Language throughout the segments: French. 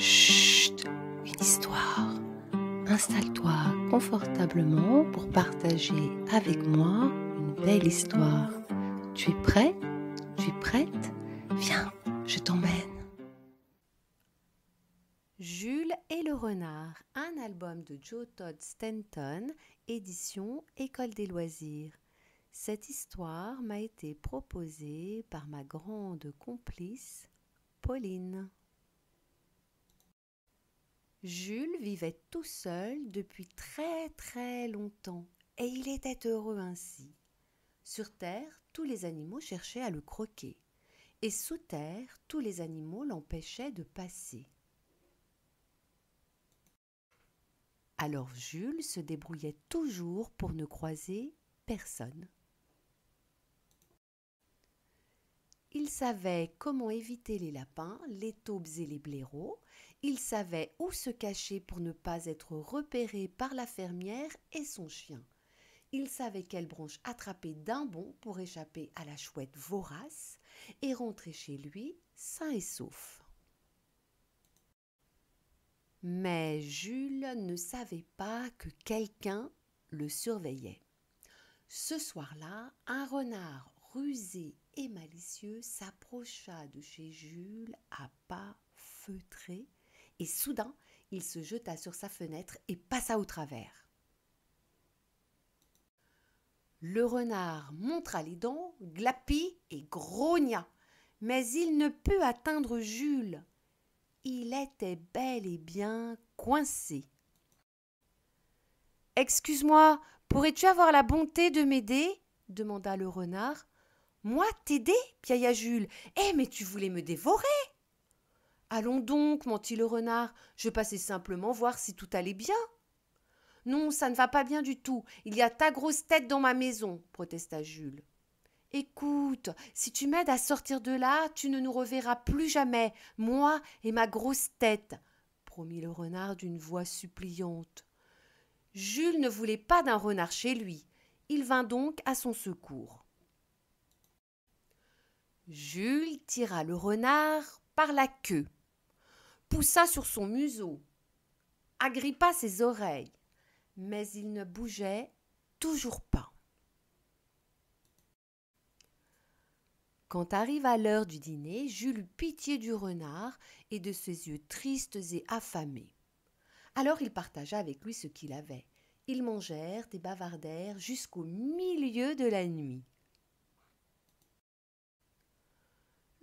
Chut, une histoire. Installe-toi confortablement pour partager avec moi une belle histoire. Tu es prêt Tu es prête Viens, je t'emmène. Jules et le renard, un album de Joe Todd Stanton, édition École des loisirs. Cette histoire m'a été proposée par ma grande complice, Pauline. Jules vivait tout seul depuis très très longtemps, et il était heureux ainsi. Sur Terre, tous les animaux cherchaient à le croquer, et sous Terre, tous les animaux l'empêchaient de passer. Alors Jules se débrouillait toujours pour ne croiser personne. Il savait comment éviter les lapins, les taubes et les blaireaux. Il savait où se cacher pour ne pas être repéré par la fermière et son chien. Il savait quelle branche attraper d'un bond pour échapper à la chouette vorace et rentrer chez lui sain et sauf. Mais Jules ne savait pas que quelqu'un le surveillait. Ce soir-là, un renard rusé et malicieux, s'approcha de chez Jules à pas feutrés, et soudain il se jeta sur sa fenêtre et passa au travers. Le renard montra les dents, glapit et grogna, mais il ne put atteindre Jules. Il était bel et bien coincé. Excuse-moi, pourrais-tu avoir la bonté de m'aider demanda le renard moi t'aider, piailla Jules. Eh, mais tu voulais me dévorer Allons donc, mentit le renard. Je passais simplement voir si tout allait bien. Non, ça ne va pas bien du tout. Il y a ta grosse tête dans ma maison, protesta Jules. Écoute, si tu m'aides à sortir de là, tu ne nous reverras plus jamais, moi et ma grosse tête, promit le renard d'une voix suppliante. Jules ne voulait pas d'un renard chez lui. Il vint donc à son secours. Jules tira le renard par la queue, poussa sur son museau, agrippa ses oreilles, mais il ne bougeait toujours pas. Quand arriva l'heure du dîner, Jules eut pitié du renard et de ses yeux tristes et affamés. Alors il partagea avec lui ce qu'il avait. Ils mangèrent et bavardèrent jusqu'au milieu de la nuit.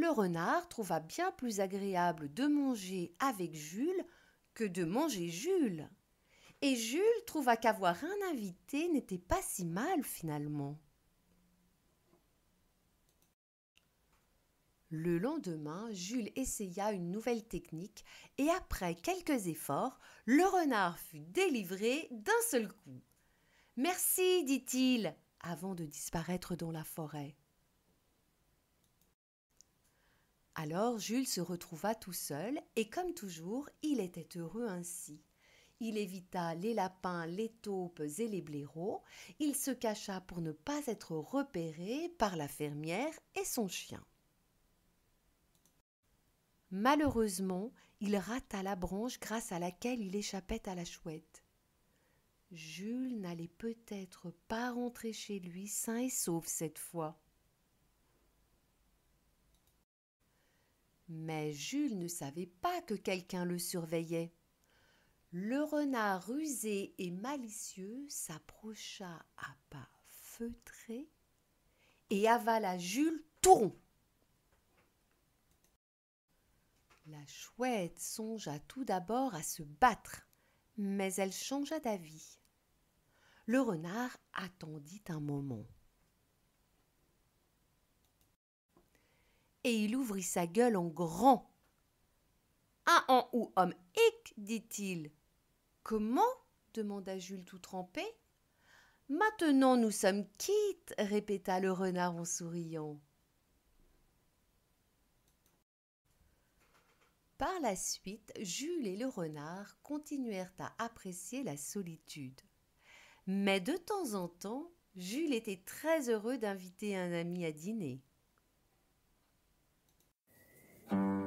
le renard trouva bien plus agréable de manger avec Jules que de manger Jules. Et Jules trouva qu'avoir un invité n'était pas si mal finalement. Le lendemain, Jules essaya une nouvelle technique et après quelques efforts, le renard fut délivré d'un seul coup. Merci, dit-il, avant de disparaître dans la forêt. Alors Jules se retrouva tout seul, et comme toujours, il était heureux ainsi. Il évita les lapins, les taupes et les blaireaux, il se cacha pour ne pas être repéré par la fermière et son chien. Malheureusement, il rata la branche grâce à laquelle il échappait à la chouette. Jules n'allait peut-être pas rentrer chez lui sain et sauf cette fois. Mais Jules ne savait pas que quelqu'un le surveillait. Le renard rusé et malicieux s'approcha à pas feutrés et avala Jules tout rond. La chouette songea tout d'abord à se battre, mais elle changea d'avis. Le renard attendit un moment. et il ouvrit sa gueule en grand. Un en ou homme hic, dit-il. Comment demanda Jules tout trempé. Maintenant nous sommes quittes, répéta le renard en souriant. Par la suite, Jules et le renard continuèrent à apprécier la solitude. Mais de temps en temps, Jules était très heureux d'inviter un ami à dîner.